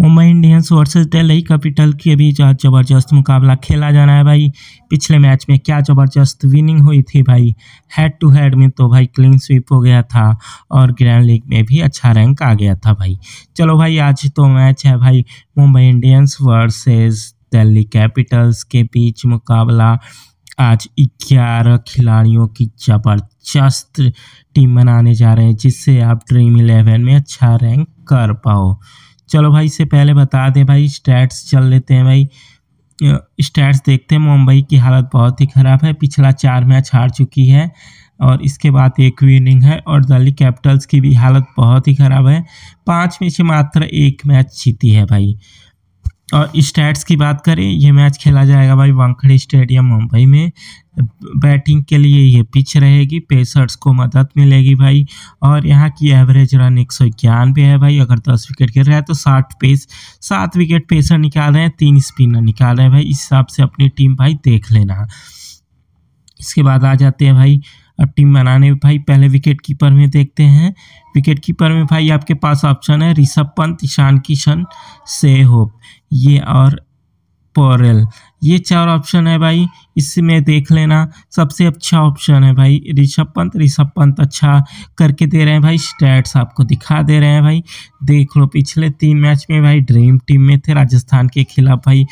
Mumbai Indians versus Delhi Capital के बीच आज ज़बरदस्त मुकाबला खेला जाना है भाई पिछले मैच में क्या ज़बरदस्त विनिंग हुई थी भाई हेड टू हेड में तो भाई क्लीन स्वीप हो गया था और ग्रैंड लीग में भी अच्छा रैंक आ गया था भाई चलो भाई आज तो मैच है भाई Mumbai Indians versus Delhi Capitals के बीच मुकाबला आज ग्यारह खिलाड़ियों की ज़बरदस्त टीम बनाने जा रहे हैं जिससे आप ड्रीम इलेवन में अच्छा रैंक कर पाओ चलो भाई इससे पहले बता दें भाई स्टैट्स चल लेते हैं भाई स्टैट्स देखते हैं मुंबई की हालत बहुत ही ख़राब है पिछला चार मैच हार चुकी है और इसके बाद एक विनिंग है और दिल्ली कैपिटल्स की भी हालत बहुत ही ख़राब है पाँच में से मात्र एक मैच जीती है भाई और स्टैट्स की बात करें यह मैच खेला जाएगा भाई वानखड़े स्टेडियम मुंबई में बैटिंग के लिए ये पिच रहेगी पेसर्स को मदद मिलेगी भाई और यहाँ की एवरेज रन एक सौ इक्यानवे है भाई अगर दस विकेट गिर रहा है तो साठ पेस सात विकेट पेसर निकाल रहे हैं तीन स्पिनर निकाल रहे हैं भाई इस हिसाब से अपनी टीम भाई देख लेना इसके बाद आ जाते हैं भाई अब टीम बनाने भाई पहले विकेट कीपर में देखते हैं विकेट कीपर में भाई आपके पास ऑप्शन है ऋषभ पंत ईशान किशन सेहोप ये और पोरेल ये चार ऑप्शन है भाई इसमें देख लेना सबसे अच्छा ऑप्शन है भाई ऋषभ पंत ऋषभ पंत अच्छा करके दे रहे हैं भाई स्टैट्स आपको दिखा दे रहे हैं भाई देख लो पिछले तीन मैच में भाई ड्रीम टीम में थे राजस्थान के खिलाफ भाई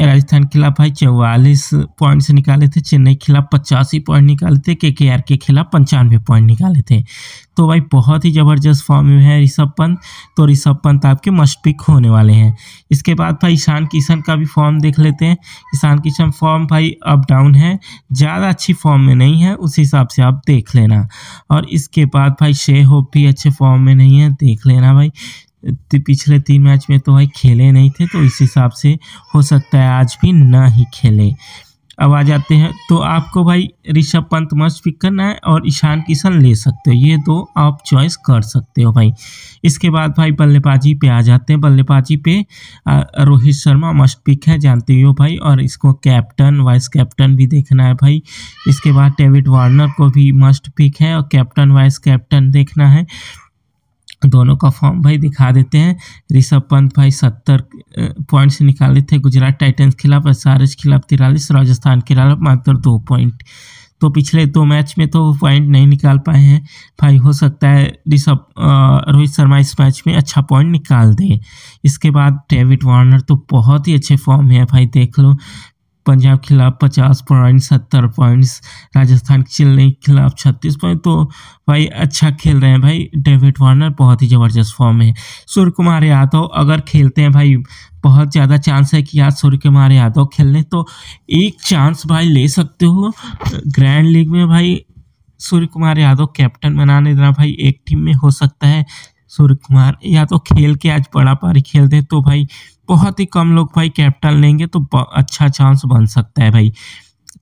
राजस्थान के खिलाफ भाई चौवालीस पॉइंट्स निकाले थे चेन्नई के खिलाफ पचासी पॉइंट निकाले थे के के आर के खिलाफ पंचानवे पॉइंट निकाले थे तो भाई बहुत ही ज़बरदस्त फॉर्म में है ऋषभ पंत तो ऋषभ पंत आपके मस्ट पिक होने वाले हैं इसके बाद भाई ईशान किशन का भी फॉर्म देख लेते हैं ईशान किशन फॉर्म भाई अप डाउन है ज़्यादा अच्छी फॉर्म में नहीं है उस हिसाब से आप देख लेना और इसके बाद भाई शे होप भी अच्छे फॉर्म में नहीं है देख लेना भाई पिछले तीन मैच में तो भाई खेले नहीं थे तो इस हिसाब से हो सकता है आज भी ना ही खेले अब आ जाते हैं तो आपको भाई ऋषभ पंत मस्ट पिक करना है और ईशान किशन ले सकते हो ये दो तो आप चॉइस कर सकते हो भाई इसके बाद भाई बल्लेबाजी पे आ जाते हैं बल्लेबाजी पे रोहित शर्मा मस्ट पिक है जानते हो भाई और इसको कैप्टन वाइस कैप्टन भी देखना है भाई इसके बाद डेविड वार्नर को भी मस्ट पिक है और कैप्टन वाइस कैप्टन देखना है दोनों का फॉर्म भाई दिखा देते हैं ऋषभ पंत भाई सत्तर पॉइंट्स निकाले थे गुजरात टाइटन्स खिलाफ एस आर एच खिलाफ तिरालीस राजस्थान खिलाफ मात्र दो पॉइंट तो पिछले दो मैच में तो पॉइंट नहीं निकाल पाए हैं भाई हो सकता है ऋषभ रोहित शर्मा इस मैच में अच्छा पॉइंट निकाल दें इसके बाद डेविड वार्नर तो बहुत ही अच्छे फॉर्म है भाई देख लो पंजाब के खिलाफ पचास पॉइंट सत्तर पॉइंट्स राजस्थान चेन्नई के खिलाफ छत्तीस पॉइंट तो भाई अच्छा खेल रहे हैं भाई डेविड वार्नर बहुत ही ज़बरदस्त फॉर्म में है सूर्य कुमार यादव अगर खेलते हैं भाई बहुत ज़्यादा चांस है कि आज सूर्य कुमार यादव खेलने तो एक चांस भाई ले सकते हो ग्रैंड लीग में भाई सूर्य कुमार यादव कैप्टन बनाने देना भाई एक टीम में हो सकता है सूर्य कुमार यादव खेल के आज बड़ा पारी खेलते तो भाई बहुत ही कम लोग भाई कैपिटल लेंगे तो अच्छा चांस बन सकता है भाई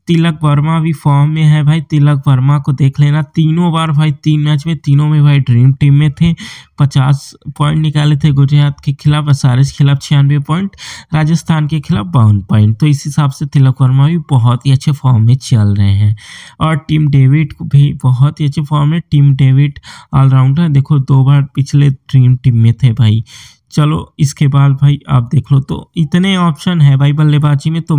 तिलक वर्मा भी फॉर्म में है भाई तिलक वर्मा को देख लेना तीनों बार भाई तीन मैच में तीनों में भाई ड्रीम टीम में थे पचास पॉइंट निकाले थे गुजरात के खिलाफ असारिस के खिलाफ छियानवे पॉइंट राजस्थान के खिलाफ बावन पॉइंट तो इस हिसाब से तिलक वर्मा भी बहुत ही अच्छे फॉर्म में चल रहे हैं और टीम डेविड भी बहुत ही अच्छे फॉर्म में टीम डेविड ऑलराउंडर देखो दो बार पिछले ड्रीम टीम में थे भाई चलो इसके बाद भाई आप देख लो तो इतने ऑप्शन है भाई बल्लेबाजी में तो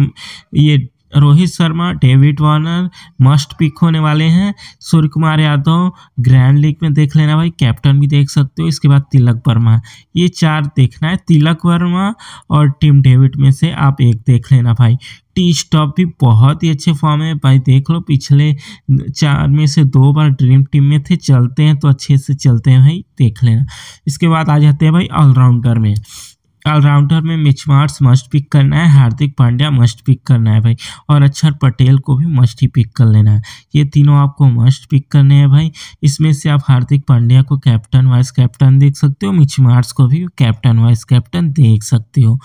ये Rohit Sharma David Warner must pick होने वाले हैं Suryakumar Yadav grand league में देख लेना भाई कैप्टन भी देख सकते हो इसके बाद तिलक वर्मा ये चार देखना है तिलक वर्मा और टीम डेविड में से आप एक देख लेना भाई टी स्टॉप भी बहुत ही अच्छे फॉर्म है भाई देख लो पिछले चार में से दो बार ड्रीम टीम में थे चलते हैं तो अच्छे से चलते हैं भाई देख लेना इसके बाद आ जाते हैं भाई ऑलराउंडर में ऑलराउंडर में मिच मार्च मस्ट पिक करना है हार्दिक पांड्या मस्ट पिक करना है भाई और अक्षर पटेल को भी मस्ट ही पिक कर लेना है ये तीनों आपको मस्ट पिक करने हैं भाई इसमें से आप हार्दिक पांड्या को कैप्टन वाइस कैप्टन देख सकते हो मिच मार्स को भी कैप्टन वाइस कैप्टन देख सकते हो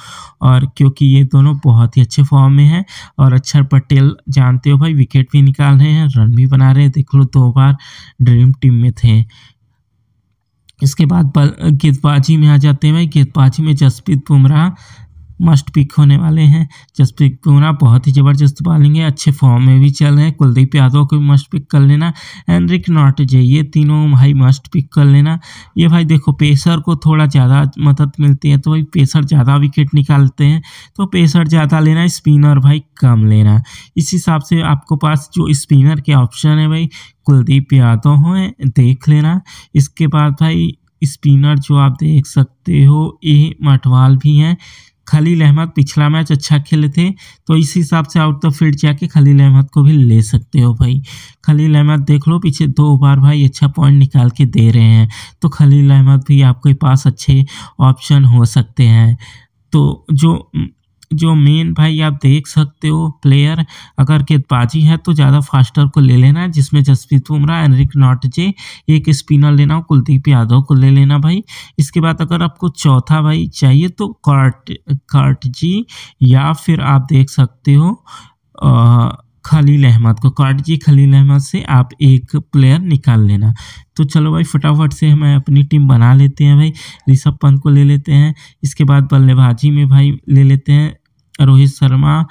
और क्योंकि ये दोनों बहुत ही अच्छे फॉर्म में हैं और अक्षर पटेल जानते हो भाई विकेट भी निकाल रहे हैं रन भी बना रहे हैं देख लो दो बार ड्रीम टीम में थे इसके बाद गेंदबाजी में आ जाते हैं भाई गेंदबाजी में जसप्रीत बुमराह मस्ट पिक होने वाले हैं जसप्रीत बुमराह बहुत ही ज़बरदस्त बॉलिंग है अच्छे फॉर्म में भी चल रहे हैं कुलदीप यादव को भी मस्ट पिक कर लेना एनरिक नॉटजे ये तीनों भाई मस्ट पिक कर लेना ये भाई देखो पेसर को थोड़ा ज़्यादा मदद मिलती है तो भाई पेसर ज़्यादा विकेट निकालते हैं तो पेसर ज़्यादा लेना स्पिनर भाई कम लेना इस हिसाब से आपको पास जो स्पिनर के ऑप्शन है भाई कुलदीप यादव हैं देख लेना इसके बाद भाई स्पिनर जो आप देख सकते हो ये मटवाल भी हैं खलील अहमद पिछला मैच अच्छा खेले थे तो इस हिसाब से आउट द फील्ड जाके खलील अहमद को भी ले सकते हो भाई खलील अहमद देख लो पीछे दो बार भाई अच्छा पॉइंट निकाल के दे रहे हैं तो खलील अहमद भी आपके पास अच्छे ऑप्शन हो सकते हैं तो जो जो मेन भाई आप देख सकते हो प्लेयर अगर गेंदबाजी है तो ज़्यादा फास्टर को ले लेना है जिसमें जसप्रीत बुमराह एनरिक नॉटजे एक स्पिनर लेना हो कुलदीप यादव को ले लेना भाई इसके बाद अगर आपको चौथा भाई चाहिए तो कार्ट कार्ट जी या फिर आप देख सकते हो खलील अहमद को कार्ड जी खलील अहमद से आप एक प्लेयर निकाल लेना तो चलो भाई फटाफट से हमें अपनी टीम बना लेते हैं भाई ऋषभ पंत को ले लेते हैं इसके बाद बल्लेबाजी में भाई ले लेते हैं Rohit Sharma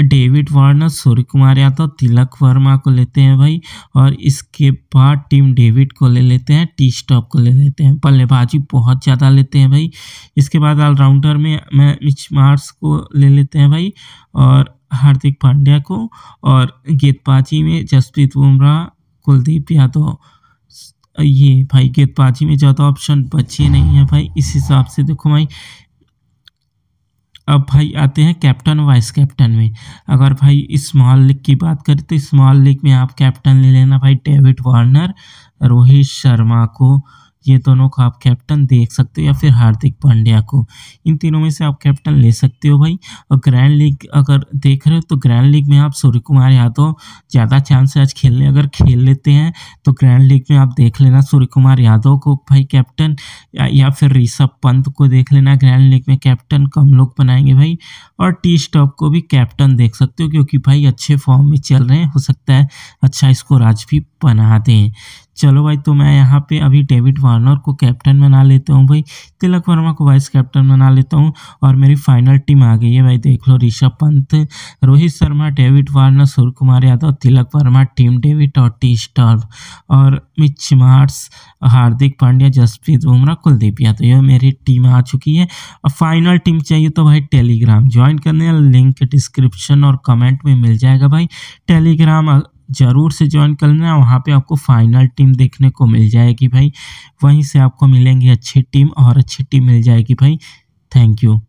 David Warner Suryakumar Yadav Tilak Varma को लेते हैं भाई और इसके बाद टीम डेविड को ले लेते हैं टी स्टॉप को ले लेते हैं बल्लेबाजी बहुत ज़्यादा लेते हैं भाई इसके बाद ऑलराउंडर में मैं मिच मार्स को ले लेते हैं भाई और हार्दिक पांड्या को और गेंदबाजी में जसप्रीत बुमराह कुलदीप यादव ये भाई गेंदबाजी में ज़्यादा ऑप्शन बचे नहीं है भाई इस हिसाब से देखो भाई अब भाई आते हैं कैप्टन वाइस कैप्टन में अगर भाई स्मॉल लीग की बात करें तो स्मॉल लीग में आप कैप्टन ले लेना भाई डेविड वार्नर रोहित शर्मा को ये दोनों को आप कैप्टन देख सकते हो या फिर हार्दिक पांड्या को इन तीनों में से आप कैप्टन ले सकते हो भाई और ग्रैंड लीग अगर देख रहे हो तो ग्रैंड लीग में आप सूर्य कुमार यादव ज़्यादा चांस है आज खेलने अगर खेल लेते हैं तो ग्रैंड लीग में आप देख लेना सूर्य कुमार यादव को भाई कैप्टन या, या फिर ऋषभ पंत को देख लेना ग्रैंड लीग में कैप्टन कम लोग बनाएंगे भाई और टी स्टॉप को भी कैप्टन देख सकते हो क्योंकि भाई अच्छे फॉर्म में चल रहे हैं हो सकता है अच्छा स्कोर आज भी बना दें चलो भाई तो मैं यहाँ पे अभी डेविड वार्नर को कैप्टन बना लेता हूँ भाई तिलक वर्मा को वाइस कैप्टन बना लेता हूँ और मेरी फाइनल टीम आ गई है भाई देख लो Rishabh Pant Rohit Sharma David Warner Suryakumar Yadav Tilak Varma team David और टी स्टार और मिच मार्ट्स हार्दिक पांड्या जसप्रीत बुमराह कुलदीप यादव ये मेरी टीम आ चुकी है और फाइनल टीम चाहिए तो भाई टेलीग्राम ज्वाइन करने लिंक डिस्क्रिप्शन और कमेंट में मिल जाएगा भाई टेलीग्राम ज़रूर से ज्वाइन कर लेना वहाँ पे आपको फाइनल टीम देखने को मिल जाएगी भाई वहीं से आपको मिलेंगी अच्छी टीम और अच्छी टीम मिल जाएगी भाई थैंक यू